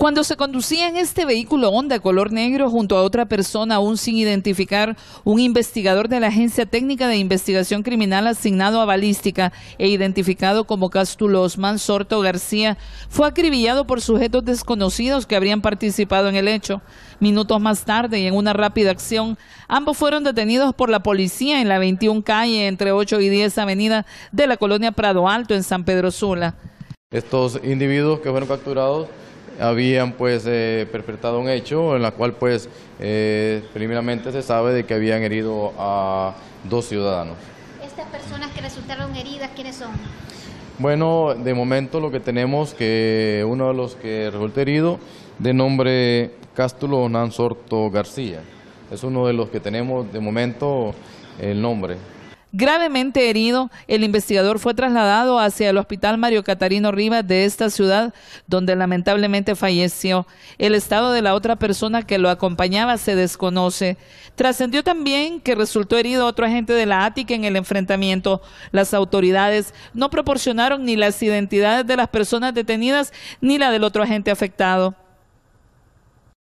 Cuando se conducía en este vehículo Honda color negro junto a otra persona aún sin identificar, un investigador de la Agencia Técnica de Investigación Criminal asignado a balística e identificado como Cástulo Osman Sorto García fue acribillado por sujetos desconocidos que habrían participado en el hecho. Minutos más tarde y en una rápida acción, ambos fueron detenidos por la policía en la 21 calle entre 8 y 10 avenida de la colonia Prado Alto en San Pedro Sula. Estos individuos que fueron capturados habían pues eh, perpetrado un hecho en la cual pues eh, preliminarmente se sabe de que habían herido a dos ciudadanos. ¿Estas personas que resultaron heridas quiénes son? Bueno, de momento lo que tenemos que uno de los que resultó herido de nombre Cástulo Nansorto García. Es uno de los que tenemos de momento el nombre. Gravemente herido, el investigador fue trasladado hacia el Hospital Mario Catarino Rivas de esta ciudad, donde lamentablemente falleció. El estado de la otra persona que lo acompañaba se desconoce. Trascendió también que resultó herido otro agente de la ATIC en el enfrentamiento. Las autoridades no proporcionaron ni las identidades de las personas detenidas ni la del otro agente afectado.